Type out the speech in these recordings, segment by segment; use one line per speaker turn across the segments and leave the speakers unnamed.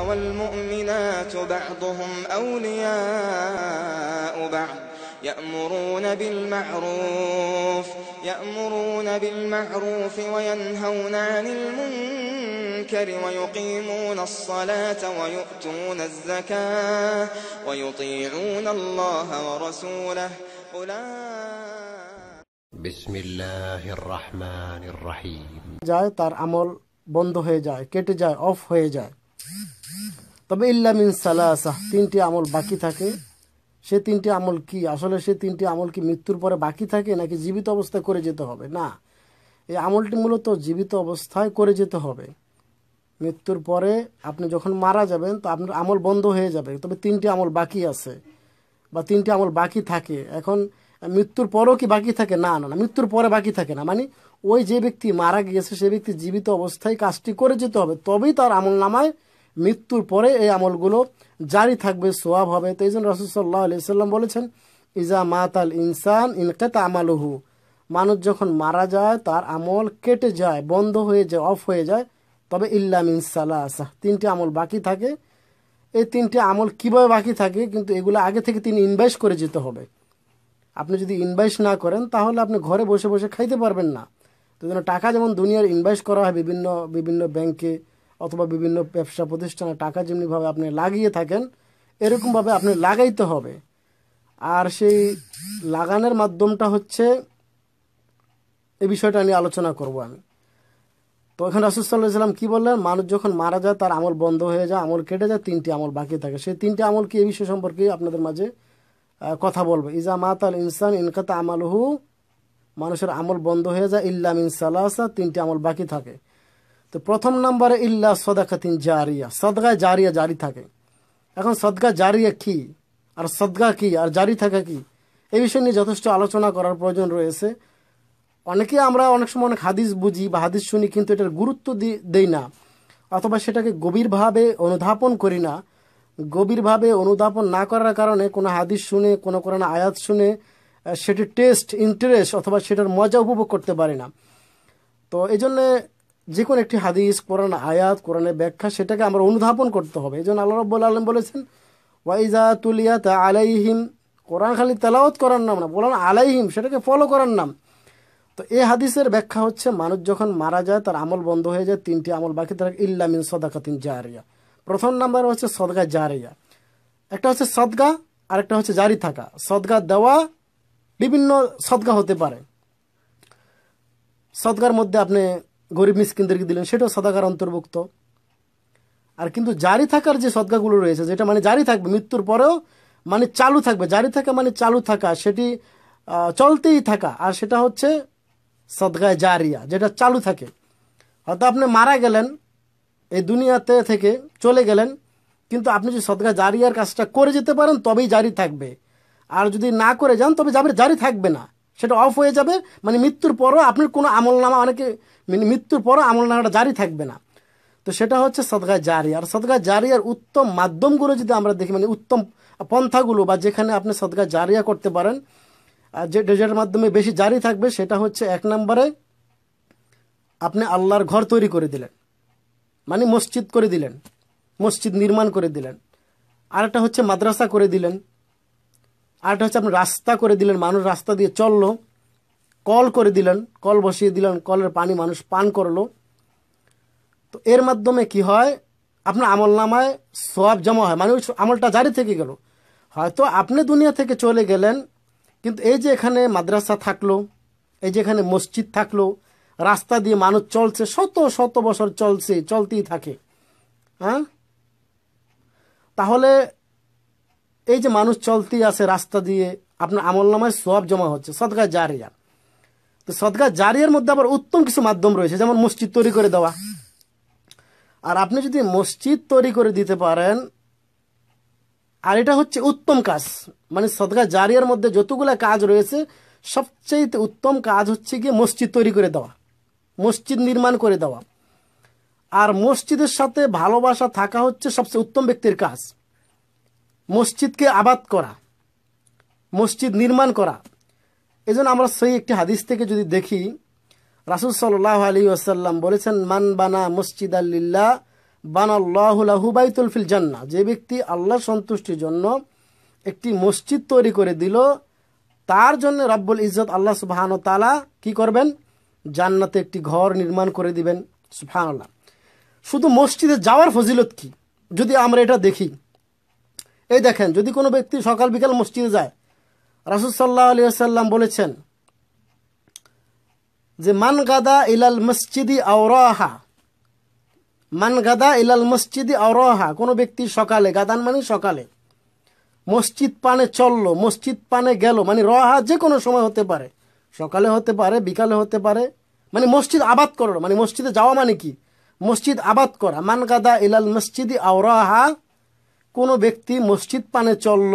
والمؤمنات بعضهم أولياء بعض يأمرون بالمعروف يأمرون بالمعروف وينهون عن المنكر ويقيمون الصلاة ويؤتون الزكاة ويطيعون الله ورسوله أولئك بسم الله الرحمن الرحيم جاي تار أمول بند হয়ে যায় কেটে যায় অফ হয়ে যায় তবে ইল্লামিন সালাসা তিনটি আমল বাকি থাকে সে তিনটি আমল কি আসলে সে তিনটি আমল কি মৃত্যুর পরে বাকি থাকে নাকি জীবিত অবস্থায় করে যেতে হবে না এই আমলটি মূলত জীবিত অবস্থায় করে যেতে হবে মৃত্যুর পরে আপনি যখন মারা যাবেন তো আপনার আমল বন্ধ হয়ে যাবে তবে তিনটি আমল বাকি আছে বা তিনটি আমল বাকি থাকে এখন মৃত্যুর পরেও কি বাকি থাকে না না না মৃত্যুর পরে বাকি থাকে না মানে ওই যে ব্যক্তি মারা গিয়েছে সে ব্যক্তি জীবিত অবস্থায় কাজটি করে যেতে হবে তবেই তার আমল নামায় মৃত্যুর পরে এই আমলগুলো জারি থাকবে সোয়াব হবে তো এই জন্য রসুল্লাহ আলি সাল্লাম বলেছেন ইজা মাতাল ইনসান ইনকেতা আমালুহু মানুষ যখন মারা যায় তার আমল কেটে যায় বন্ধ হয়ে যায় অফ হয়ে যায় তবে ইল্লাম ইনসালাসা তিনটি আমল বাকি থাকে এই তিনটি আমল কীভাবে বাকি থাকে কিন্তু এগুলো আগে থেকে তিনি ইনভেস্ট করে যেতে হবে আপনি যদি ইনভেস্ট না করেন তাহলে আপনি ঘরে বসে বসে খাইতে পারবেন না তো টাকা যেমন দুনিয়ার ইনভেস্ট করা হয় বিভিন্ন বিভিন্ন ব্যাংকে অথবা বিভিন্ন ব্যবসা প্রতিষ্ঠানে টাকা যেমনিভাবে আপনি লাগিয়ে থাকেন এরকমভাবে আপনি লাগাইতে হবে আর সেই লাগানোর মাধ্যমটা হচ্ছে এই বিষয়টা নিয়ে আলোচনা করব আমি তো এখানে রাসুসাল্লাহ ইসলাম কী বললেন মানুষ যখন মারা যায় তার আমল বন্ধ হয়ে যায় আমল কেটে যায় তিনটি আমল বাকি থাকে সেই তিনটি আমল কি এই বিষয় সম্পর্কে আপনাদের মাঝে কথা বলবে ইজা মাত আল ইনসান ইনকাতা আমালহু মানুষের আমল বন্ধ হয়ে যায় ইল্লাম ইনসালাসা তিনটি আমল বাকি থাকে তো প্রথম নম্বরে ইল্লা সদাকাতিন জারিয়া সদগায় জারিয়া জারি থাকে এখন সদগা জারিয়া কি আর সদগা কি আর জারি থাকা কি এই বিষয় নিয়ে যথেষ্ট আলোচনা করার প্রয়োজন রয়েছে অনেকে আমরা অনেক সময় অনেক হাদিস বুঝি বা হাদিস শুনি কিন্তু এটার গুরুত্ব দেই না অথবা সেটাকে গভীরভাবে অনুধাপন করি না গভীরভাবে অনুধাপন না করার কারণে কোনো হাদিস শুনে কোনো কোনো আয়াত শুনে সেটির টেস্ট ইন্টারেস্ট অথবা সেটার মজা উপভোগ করতে পারি না তো এই জন্যে যে কোনো একটি হাদিস কোরআন আয়াত কোরআনের ব্যাখ্যা সেটাকে আমরা অনুধাবন করতে হবে এই জন্য আল্লাহ রব্বুল আলম বলেছেন ওয়াইজা তুলিয়া তা আলাইহিম কোরআন খালি তেলাওত করার নাম না বলেন আলাইহিম সেটাকে ফলো করার নাম তো এই হাদিসের ব্যাখ্যা হচ্ছে মানুষ যখন মারা যায় তার আমল বন্ধ হয়ে যায় তিনটি আমল বাকি তার ইল্লামিন সদাকাতিন জারিয়া প্রথম নাম্বার হচ্ছে সদগা জারিয়া একটা হচ্ছে সদগা আর একটা হচ্ছে জারি থাকা সদগা দেওয়া বিভিন্ন সদগা হতে পারে সদগার মধ্যে আপনি গরিব মিসকিনদেরকে দিলেন সেটাও সদাকার অন্তর্ভুক্ত আর কিন্তু জারি থাকার যে সদ্গাগুলো রয়েছে যেটা মানে জারি থাকবে মৃত্যুর পরেও মানে চালু থাকবে জারি থাকা মানে চালু থাকা সেটি চলতেই থাকা আর সেটা হচ্ছে সদগায় জারিয়া যেটা চালু থাকে হয়তো আপনি মারা গেলেন এই দুনিয়াতে থেকে চলে গেলেন কিন্তু আপনি যদি সদগা জারিয়ার কাজটা করে যেতে পারেন তবেই জারি থাকবে আর যদি না করে যান তবে জারি থাকবে না সেটা অফ হয়ে যাবে মানে মৃত্যুর পরও আপনার কোনো আমলনামা অনেকে মানে মৃত্যুর পরও আমলনামাটা জারি থাকবে না তো সেটা হচ্ছে সদগায় জারি আর সদগা জারিয়ার উত্তম মাধ্যমগুলো যদি আমরা দেখি মানে উত্তম পন্থাগুলো বা যেখানে আপনি সদগায় জারিয়া করতে পারেন আর যে ডেজার্টের মাধ্যমে বেশি জারি থাকবে সেটা হচ্ছে এক নম্বরে আপনি আল্লাহর ঘর তৈরি করে দিলেন মানে মসজিদ করে দিলেন মসজিদ নির্মাণ করে দিলেন আরেকটা হচ্ছে মাদ্রাসা করে দিলেন আরেকটা হচ্ছে আপনি রাস্তা করে দিলেন মানুষ রাস্তা দিয়ে চললো কল করে দিলেন কল বসিয়ে দিলেন কলের পানি মানুষ পান করলো তো এর মাধ্যমে কি হয় আপনার আমল নামায় সব জমা হয় মানে আমলটা জারি থেকে গেল হয়তো আপনি দুনিয়া থেকে চলে গেলেন কিন্তু এই যে এখানে মাদ্রাসা থাকলো এই যে এখানে মসজিদ থাকলো রাস্তা দিয়ে মানুষ চলছে শত শত বছর চলছে চলতেই থাকে হ্যাঁ তাহলে এই যে মানুষ চলতে আসে রাস্তা দিয়ে আপনার আমল নামায় সব জমা হচ্ছে সদগা জারিয়া তো সদগা জারিয়ার মধ্যে আবার উত্তম কিছু মাধ্যম রয়েছে যেমন মসজিদ তৈরি করে দেওয়া আর আপনি যদি মসজিদ তৈরি করে দিতে পারেন আর এটা হচ্ছে উত্তম কাজ মানে সদগা জারিয়ার মধ্যে যতগুলো কাজ রয়েছে সবচেয়ে উত্তম কাজ হচ্ছে গিয়ে মসজিদ তৈরি করে দেওয়া মসজিদ নির্মাণ করে দেওয়া আর মসজিদের সাথে ভালোবাসা থাকা হচ্ছে সবচেয়ে উত্তম ব্যক্তির কাজ মসজিদকে আবাদ করা মসজিদ নির্মাণ করা এজন্য আমরা সেই একটি হাদিস থেকে যদি দেখি রাসুল সাল আলী আসাল্লাম বলেছেন মান বানা মসজিদ আল্লিল্লা বানাল্লাহুলাহু বাইতুল ফিল জান্না যে ব্যক্তি আল্লাহ সন্তুষ্টির জন্য একটি মসজিদ তৈরি করে দিল তার জন্য রব্বুল ইজত আল্লাহ সুফহান তালা কি করবেন জান্নাতে একটি ঘর নির্মাণ করে দিবেন সুফহান শুধু মসজিদে যাওয়ার ফজিলত কি যদি আমরা এটা দেখি এই দেখেন যদি কোনো ব্যক্তি সকাল বিকাল মসজিদে যায় সাল্লাহ আলী সাল্লাম বলেছেন যে মান গাদা ইলাল মসজিদি আওরাহা মান গাদা ইলাল মসজিদি আওরাহা কোনো ব্যক্তি সকালে গাদান মানে সকালে মসজিদ পানে চললো মসজিদ পানে গেল মানে রহা যে কোনো সময় হতে পারে সকালে হতে পারে বিকালে হতে পারে মানে মসজিদ আবাদ করলো মানে মসজিদে যাওয়া মানে কি মসজিদ আবাদ করা মান গাদা ইলাল মসজিদি আওরাহা কোনো ব্যক্তি মসজিদ পানে চলল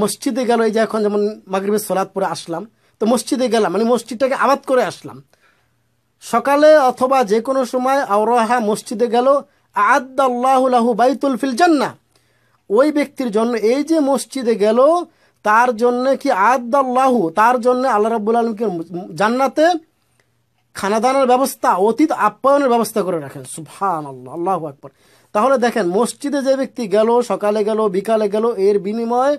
মসজিদে গেল এই যে এখন যেমন মাগরীবের সোলাদপুরে পরে আসলাম তো মসজিদে গেলাম মানে মসজিদটাকে আবাদ করে আসলাম সকালে অথবা যে কোনো সময় আওরাহা মসজিদে গেল আদাল্লাহুলাহু বাইতুল ফিল জান্না ওই ব্যক্তির জন্য এই যে মসজিদে গেল তার জন্য কি আদাল্লাহু তার জন্য আল্লাহ রাবুল আলমকে জান্নাতে খানাদানের ব্যবস্থা অতীত আপ্যায়নের ব্যবস্থা করে রাখেন সুফান আল্লাহ আল্লাহ আকবর তাহলে দেখেন মসজিদে যে ব্যক্তি গেল সকালে গেল বিকালে গেল এর বিনিময়ে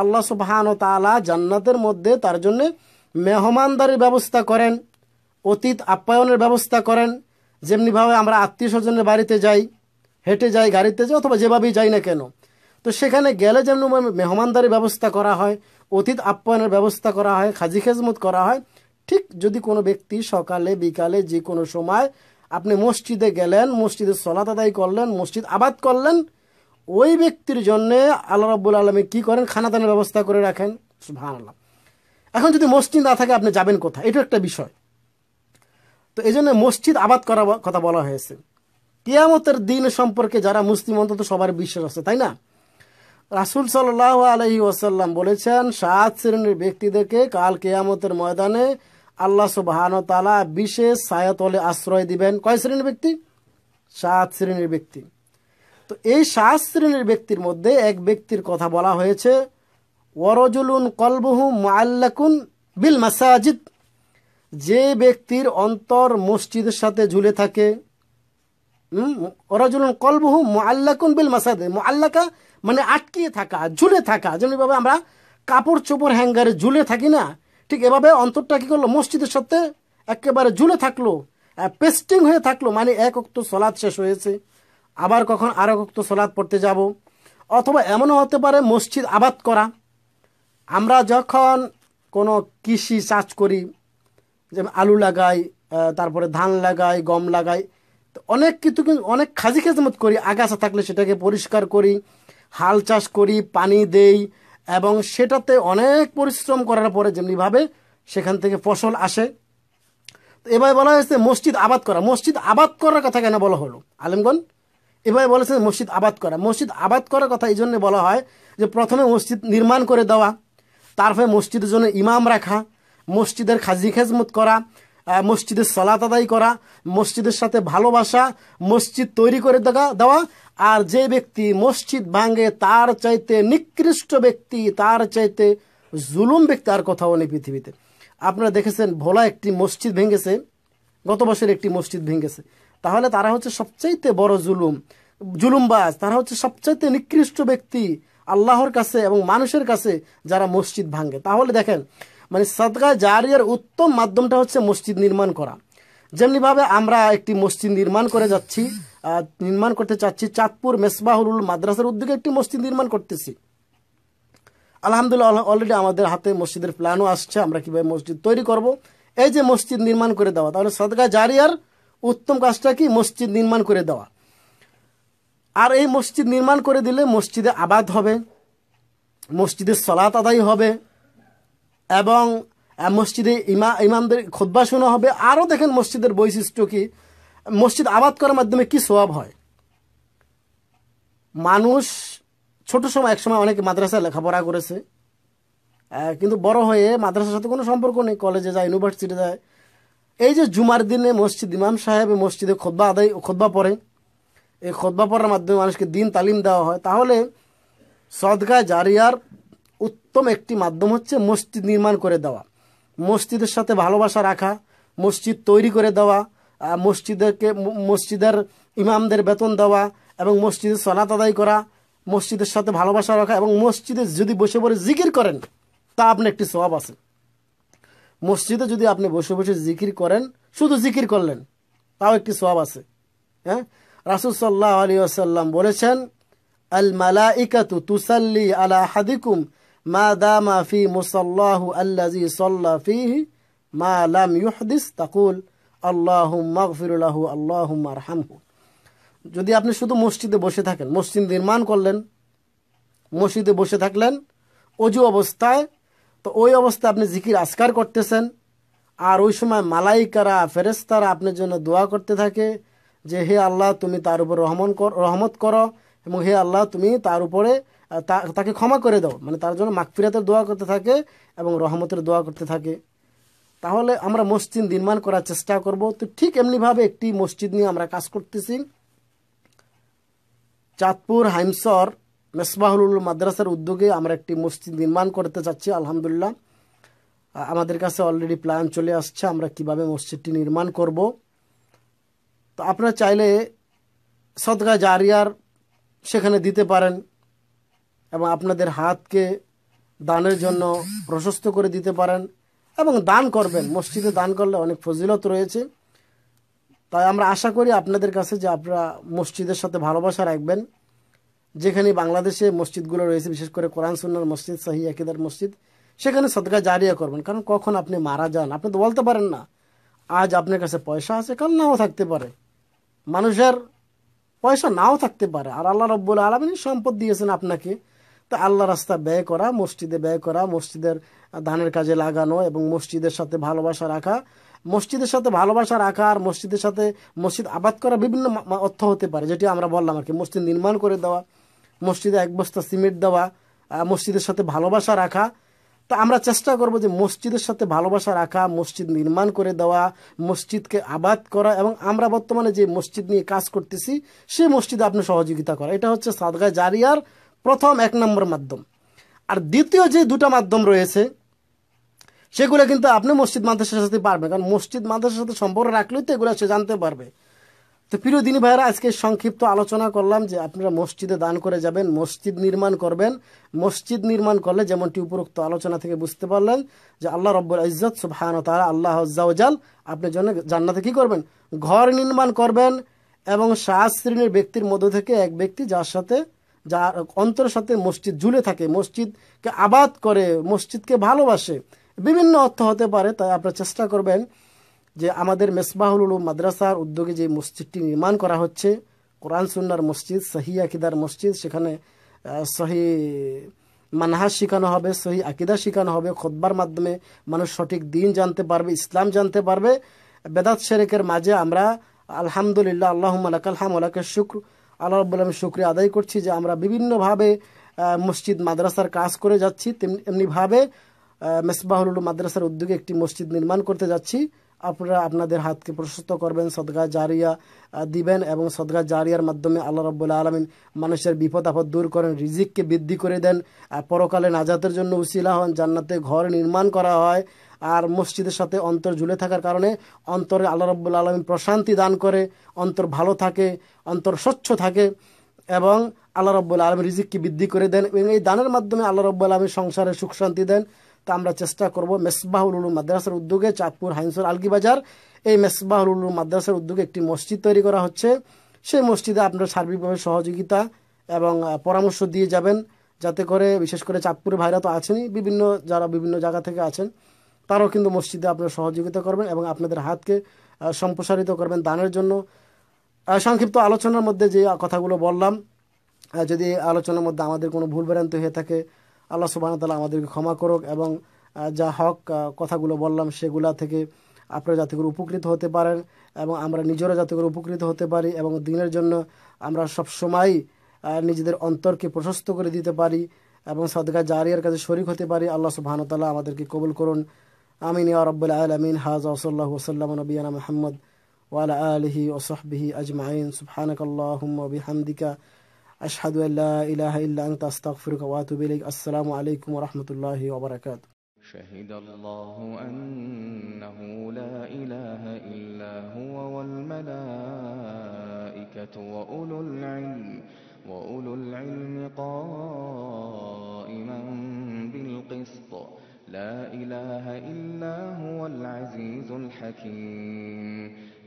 আল্লাহ সুফান ও তালা জান্নাতের মধ্যে তার জন্যে মেহমানদারির ব্যবস্থা করেন অতীত আপ্যায়নের ব্যবস্থা করেন যেমনিভাবে আমরা আত্মীয় স্বজনের বাড়িতে যাই হেঁটে যাই গাড়িতে যাই অথবা যেভাবেই যাই না কেন তো সেখানে গেলে যেমন মেহমানদারির ব্যবস্থা করা হয় অতীত আপ্যায়নের ব্যবস্থা করা হয় খাজি খেজমত করা হয় ঠিক যদি কোনো ব্যক্তি সকালে বিকালে যে কোনো সময় আপনি মসজিদে গেলেন মসজিদে সলাত আদায় করলেন মসজিদ আবাদ করলেন ওই ব্যক্তির জন্যে আল্লাহ রব্বুল আলমী কী করেন খানাদানের ব্যবস্থা করে রাখেন ভান আল্লাহ এখন যদি মসজিদ না থাকে আপনি যাবেন কোথায় এটা একটা বিষয় তো এই জন্য মসজিদ আবাদ করা কথা বলা হয়েছে কেয়ামতের দিন সম্পর্কে যারা মুসলিম অন্তত সবার বিশ্বাস আছে তাই না রাসুল সাল্লাহ আলহি ওসাল্লাম বলেছেন সাত শ্রেণীর ব্যক্তিদেরকে কাল কেয়ামতের ময়দানে আল্লাহ সুবাহান তালা বিশেষ সায়াতলে আশ্রয় দিবেন কয় শ্রেণীর ব্যক্তি সাত শ্রেণীর ব্যক্তি তো এই সাত শ্রেণীর ব্যক্তির মধ্যে এক ব্যক্তির কথা বলা হয়েছে ওরজুলুন কলবহু মাল্লাকুন বিল মাসাজিদ যে ব্যক্তির অন্তর মসজিদের সাথে ঝুলে থাকে ওরজুলুন কলবহু মাল্লাকুন বিল মাসাদ মাল্লাকা মানে আটকিয়ে থাকা ঝুলে থাকা যেমনিভাবে আমরা কাপড় চোপড় হ্যাঙ্গারে ঝুলে থাকি না ঠিক এভাবে অন্তরটা কী করলো মসজিদের সাথে একেবারে ঝুলে থাকলো পেস্টিং হয়ে থাকলো মানে এক অক্ত সলাদ শেষ হয়েছে আবার কখন আরও অক্ত সলাদ পড়তে যাব অথবা এমনও হতে পারে মসজিদ আবাদ করা আমরা যখন কোনো কৃষি চাষ করি যেমন আলু লাগাই তারপরে ধান লাগাই গম লাগাই অনেক কিছু অনেক খাজি খেজমত করি আগাছা থাকলে সেটাকে পরিষ্কার করি হাল চাষ করি পানি দেই এবং সেটাতে অনেক পরিশ্রম করার পরে যেমনিভাবে সেখান থেকে ফসল আসে এবার বলা হয়েছে মসজিদ আবাদ করা মসজিদ আবাদ করার কথা কেন বলা হলো আলেমগন এবার বলেছে মসজিদ আবাদ করা মসজিদ আবাদ করার কথা এই জন্য বলা হয় যে প্রথমে মসজিদ নির্মাণ করে দেওয়া তারপরে মসজিদের জন্য ইমাম রাখা মসজিদের খাজি খেজমত করা মসজিদের সলাত আদায় করা মসজিদের সাথে ভালোবাসা মসজিদ তৈরি করে দেওয়া দেওয়া আর যে ব্যক্তি মসজিদ ভাঙে তার চাইতে নিকৃষ্ট ব্যক্তি তার চাইতে জুলুম ব্যক্তি আর কোথাও নেই পৃথিবীতে আপনারা দেখেছেন ভোলা একটি মসজিদ ভেঙেছে গত বছর একটি মসজিদ ভেঙেছে তাহলে তারা হচ্ছে সবচাইতে বড় জুলুম জুলুমবাজ তারা হচ্ছে সবচাইতে নিকৃষ্ট ব্যক্তি আল্লাহর কাছে এবং মানুষের কাছে যারা মসজিদ ভাঙে তাহলে দেখেন মানে সদগা জারিয়ার উত্তম মাধ্যমটা হচ্ছে মসজিদ নির্মাণ করা যেমনিভাবে আমরা একটি মসজিদ নির্মাণ করে যাচ্ছি নির্মাণ করতে চাচ্ছি চাঁদপুর মেসবাহুল মাদ্রাসার উদ্যোগে একটি মসজিদ নির্মাণ করতেছি আলহামদুলিল্লাহ অলরেডি আমাদের হাতে মসজিদের প্ল্যানও আসছে আমরা কীভাবে মসজিদ তৈরি করব এই যে মসজিদ নির্মাণ করে দেওয়া তাহলে সদগা জারিয়ার উত্তম কাজটা কি মসজিদ নির্মাণ করে দেওয়া আর এই মসজিদ নির্মাণ করে দিলে মসজিদে আবাদ হবে মসজিদের সলাত আদায় হবে এবং মসজিদে ইমা ইমামদের খোদ্া শোনা হবে আরও দেখেন মসজিদের বৈশিষ্ট্য কি মসজিদ আবাদ করার মাধ্যমে কি স্বভাব হয় মানুষ ছোট সময় একসময় অনেক মাদ্রাসায় লেখাপড়া করেছে কিন্তু বড় হয়ে মাদ্রাসার সাথে কোনো সম্পর্ক নেই কলেজে যায় ইউনিভার্সিটি যায় এই যে জুমার দিনে মসজিদ ইমাম সাহেব মসজিদে খোদ্া আদায় খোদ্া পড়ে এই খোদ্া পড়ার মাধ্যমে মানুষকে দিন তালিম দেওয়া হয় তাহলে সদকা জারিয়ার উত্তম একটি মাধ্যম হচ্ছে মসজিদ নির্মাণ করে দেওয়া মসজিদের সাথে ভালোবাসা রাখা মসজিদ তৈরি করে দেওয়া মসজিদেরকে মসজিদের ইমামদের বেতন দেওয়া এবং মসজিদে সনাত আদায় করা মসজিদের সাথে ভালোবাসা রাখা এবং মসজিদে যদি বসে পড়ে জিকির করেন তা আপনি একটি স্বভাব আছে মসজিদে যদি আপনি বসে বসে জিকির করেন শুধু জিকির করলেন তাও একটি স্বভাব আছে হ্যাঁ রাসুল সাল্লাহ আলী আসাল্লাম বলেছেন আল মালা ইকাতু তুসাল্লি আলা হাদিকুম মা দামা ফি মুসাল্লাহু আল্লাজি সাল্লা ফিহি মা লাম ইউহদিস তাকুল আল্লাহুম মাগফিরুল্লাহু আল্লাহুম আরহামহু যদি আপনি শুধু মসজিদে বসে থাকেন মসজিদ নির্মাণ করলেন মসজিদে বসে থাকলেন অজু অবস্থায় তো ওই অবস্থায় আপনি জিকির আসকার করতেছেন আর ওই সময় মালাইকারা ফেরেস্তারা আপনার জন্য দোয়া করতে থাকে যে হে আল্লাহ তুমি তার উপর রহমন কর রহমত করো এবং হে আল্লাহ তুমি তার উপরে তাকে ক্ষমা করে দাও মানে তার জন্য মাকফিরাতের দোয়া করতে থাকে এবং রহমতের দোয়া করতে থাকে তাহলে আমরা মসজিদ নির্মাণ করার চেষ্টা করব তো ঠিক এমনিভাবে একটি মসজিদ নিয়ে আমরা কাজ করতেছি চাঁদপুর হাইমসর মেসবাহুল মাদ্রাসার উদ্যোগে আমরা একটি মসজিদ নির্মাণ করতে চাচ্ছি আলহামদুলিল্লাহ আমাদের কাছে অলরেডি প্ল্যান চলে আসছে আমরা কিভাবে মসজিদটি নির্মাণ করব তো আপনারা চাইলে সদগা জারিয়ার সেখানে দিতে পারেন এবং আপনাদের হাতকে দানের জন্য প্রশস্ত করে দিতে পারেন এবং দান করবেন মসজিদে দান করলে অনেক ফজিলত রয়েছে তাই আমরা আশা করি আপনাদের কাছে যে আপনারা মসজিদের সাথে ভালোবাসা রাখবেন যেখানে বাংলাদেশে মসজিদগুলো রয়েছে বিশেষ করে কোরআন সুন্নার মসজিদ সাহি একিদার মসজিদ সেখানে সদকা জারিয়া করবেন কারণ কখন আপনি মারা যান আপনি তো বলতে পারেন না আজ আপনার কাছে পয়সা আছে কাল নাও থাকতে পারে মানুষের পয়সা নাও থাকতে পারে আর আল্লাহ রব্বুল আলমিন সম্পদ দিয়েছেন আপনাকে তা আল্লাহ রাস্তা ব্যয় করা মসজিদে ব্যয় করা মসজিদের ধানের কাজে লাগানো এবং মসজিদের সাথে ভালোবাসা রাখা মসজিদের সাথে ভালোবাসা রাখা আর মসজিদের সাথে মসজিদ আবাদ করা বিভিন্ন অর্থ হতে পারে যেটি আমরা বললাম আর কি মসজিদ নির্মাণ করে দেওয়া মসজিদে এক বস্তা সিমেন্ট দেওয়া মসজিদের সাথে ভালোবাসা রাখা তা আমরা চেষ্টা করব যে মসজিদের সাথে ভালোবাসা রাখা মসজিদ নির্মাণ করে দেওয়া মসজিদকে আবাদ করা এবং আমরা বর্তমানে যে মসজিদ নিয়ে কাজ করতেছি সেই মসজিদে আপনি সহযোগিতা করা এটা হচ্ছে সাদগায় জারিয়ার প্রথম এক নম্বর মাধ্যম আর দ্বিতীয় যে দুটা মাধ্যম রয়েছে সেগুলো কিন্তু আপনি মসজিদ মাদ্রাসার সাথে পারবেন কারণ মসজিদ মাদ্রাসার সাথে সম্পর্ক রাখলেই তো এগুলো সে জানতে পারবে তো প্রিয় দিনী ভাইরা আজকে সংক্ষিপ্ত আলোচনা করলাম যে আপনারা মসজিদে দান করে যাবেন মসজিদ নির্মাণ করবেন মসজিদ নির্মাণ করলে যেমনটি উপরোক্ত আলোচনা থেকে বুঝতে পারলেন যে আল্লাহ রব্বুল ইজত সুবহান তারা আল্লাহ জাল আপনার জন্য জান্নাতে কী করবেন ঘর নির্মাণ করবেন এবং শাহশ্রেণীর ব্যক্তির মধ্য থেকে এক ব্যক্তি যার সাথে যার অন্তর সাথে মসজিদ ঝুলে থাকে মসজিদকে আবাদ করে মসজিদকে ভালোবাসে বিভিন্ন অর্থ হতে পারে তাই আপনারা চেষ্টা করবেন যে আমাদের মেসবাহুল উলুম মাদ্রাসার উদ্যোগে যে মসজিদটি নির্মাণ করা হচ্ছে কোরআন সুন্নার মসজিদ সহি আকিদার মসজিদ সেখানে সহি মানহাস শেখানো হবে সহি আকিদা শেখানো হবে খোদবার মাধ্যমে মানুষ সঠিক দিন জানতে পারবে ইসলাম জানতে পারবে বেদাত শেরেকের মাঝে আমরা আলহামদুলিল্লাহ আল্লাহ আলহাম আলাকের শুক্র আল্লাহ আমি শুক্রিয়া আদায় করছি যে আমরা বিভিন্নভাবে মসজিদ মাদ্রাসার কাজ করে যাচ্ছি তেমনি এমনিভাবে মেসবাহুল মাদ্রাসার উদ্যোগে একটি মসজিদ নির্মাণ করতে যাচ্ছি আপনারা আপনাদের হাতকে প্রশস্ত করবেন সদগা জারিয়া দিবেন এবং সদগা জারিয়ার মাধ্যমে আল্লাহ রব্বুল্লা আলমিন মানুষের বিপদ আপদ দূর করেন রিজিককে বৃদ্ধি করে দেন পরকালে নাজাতের জন্য উশিলা হন জান্নাতে ঘর নির্মাণ করা হয় আর মসজিদের সাথে অন্তর ঝুলে থাকার কারণে অন্তরে আল্লাহ রব্বুল আলমিন প্রশান্তি দান করে অন্তর ভালো থাকে অন্তর স্বচ্ছ থাকে এবং আল্লাহ রব্বুল আলম রিজিককে বৃদ্ধি করে দেন এবং এই দানের মাধ্যমে আল্লাহ রব্বুল আলমী সংসারে সুখ শান্তি দেন তা আমরা চেষ্টা করব মেসবাহুল উলুম মাদ্রাসার উদ্যোগে চাঁদপুর হাইনসুর আলগিবাজার এই মেসবাহুল উলুম মাদ্রাসার উদ্যোগে একটি মসজিদ তৈরি করা হচ্ছে সেই মসজিদে আপনারা সার্বিকভাবে সহযোগিতা এবং পরামর্শ দিয়ে যাবেন যাতে করে বিশেষ করে চাঁদপুরে ভাইরা তো আছেনই বিভিন্ন যারা বিভিন্ন জায়গা থেকে আছেন তারাও কিন্তু মসজিদে আপনারা সহযোগিতা করবেন এবং আপনাদের হাতকে সম্প্রসারিত করবেন দানের জন্য সংক্ষিপ্ত আলোচনার মধ্যে যে কথাগুলো বললাম যদি আলোচনার মধ্যে আমাদের কোনো ভুল ভ্রান্তি হয়ে থাকে আল্লাহ সুবাহ তালা আমাদেরকে ক্ষমা করুক এবং যা হক কথাগুলো বললাম সেগুলা থেকে আপনারা যাতে করে উপকৃত হতে পারেন এবং আমরা নিজেরা যাতে করে উপকৃত হতে পারি এবং দিনের জন্য আমরা সব সময় নিজেদের অন্তরকে প্রশস্ত করে দিতে পারি এবং সদগা জারিয়ার কাছে শরিক হতে পারি আল্লাহ তালা আমাদেরকে কবুল করুন আমিন ইয়া রব্বুল আলমিন হাজ ওসল্লাহ ওসাল্লাম নবীনা মাহমদ ওয়ালা আলহি ওসহবিহি আজমাইন সুবহানকাল্লাহ বিহামদিকা أشهد أن لا إله إلا أنت أستغفرك وأتوب إليك السلام عليكم ورحمة الله وبركاته شهد الله أنه لا إله إلا هو والملائكة وأولو العلم وأولو العلم قائما بالقسط لا إله إلا هو العزيز الحكيم